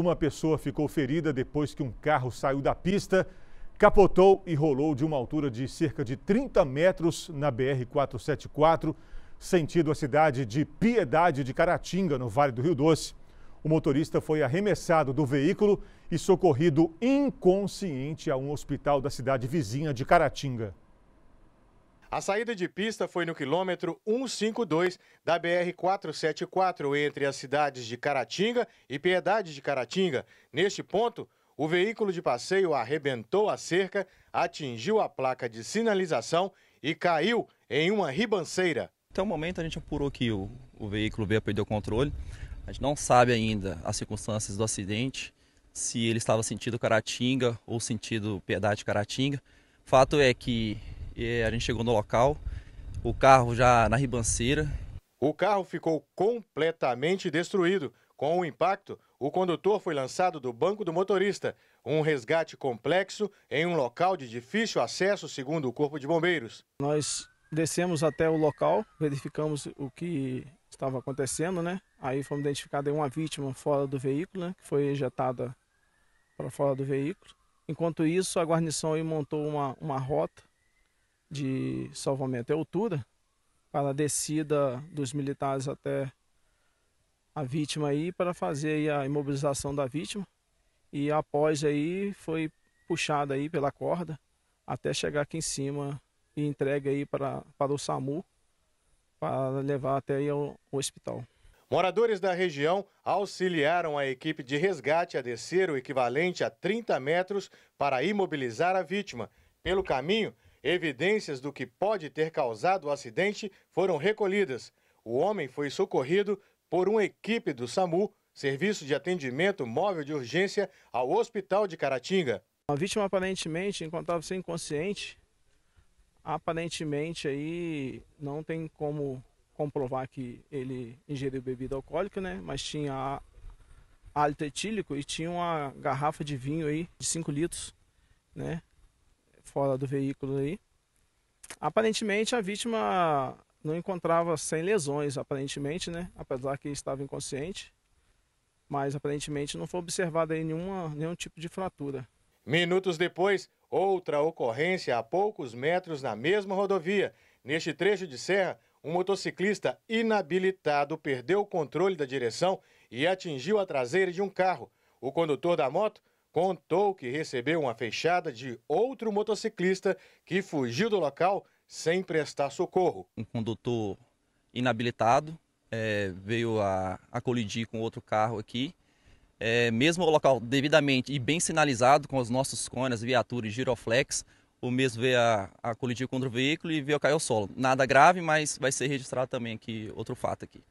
Uma pessoa ficou ferida depois que um carro saiu da pista, capotou e rolou de uma altura de cerca de 30 metros na BR-474, sentido a cidade de Piedade de Caratinga, no Vale do Rio Doce. O motorista foi arremessado do veículo e socorrido inconsciente a um hospital da cidade vizinha de Caratinga. A saída de pista foi no quilômetro 152 da BR-474 entre as cidades de Caratinga e Piedade de Caratinga. Neste ponto, o veículo de passeio arrebentou a cerca, atingiu a placa de sinalização e caiu em uma ribanceira. Até o momento a gente apurou que o, o veículo veio a perder o controle. A gente não sabe ainda as circunstâncias do acidente, se ele estava sentido Caratinga ou sentido Piedade Caratinga. Fato é que e a gente chegou no local, o carro já na ribanceira. O carro ficou completamente destruído. Com o impacto, o condutor foi lançado do banco do motorista. Um resgate complexo em um local de difícil acesso, segundo o Corpo de Bombeiros. Nós descemos até o local, verificamos o que estava acontecendo, né? Aí fomos identificada uma vítima fora do veículo, né? Que foi ejetada para fora do veículo. Enquanto isso, a guarnição montou uma, uma rota de salvamento e altura para a descida dos militares até a vítima aí para fazer a imobilização da vítima e após aí foi puxada aí pela corda até chegar aqui em cima e entregue aí para, para o SAMU para levar até aí ao, ao hospital. Moradores da região auxiliaram a equipe de resgate a descer o equivalente a 30 metros para imobilizar a vítima. Pelo caminho, Evidências do que pode ter causado o acidente foram recolhidas. O homem foi socorrido por uma equipe do SAMU, Serviço de Atendimento Móvel de Urgência, ao Hospital de Caratinga. A vítima aparentemente encontrava-se inconsciente. Aparentemente aí não tem como comprovar que ele ingeriu bebida alcoólica, né? Mas tinha hálito etílico e tinha uma garrafa de vinho aí de 5 litros, né? fora do veículo aí. Aparentemente a vítima não encontrava sem lesões, aparentemente, né? Apesar que estava inconsciente, mas aparentemente não foi observada aí nenhuma, nenhum tipo de fratura. Minutos depois, outra ocorrência a poucos metros na mesma rodovia. Neste trecho de serra, um motociclista inabilitado perdeu o controle da direção e atingiu a traseira de um carro. O condutor da moto contou que recebeu uma fechada de outro motociclista que fugiu do local sem prestar socorro. Um condutor inabilitado é, veio a, a, colidir com outro carro aqui. É, mesmo o local devidamente e bem sinalizado com os nossos conas, viaturas e giroflex, o mesmo veio a, a colidir contra o veículo e veio a cair ao solo. Nada grave, mas vai ser registrado também aqui outro fato aqui.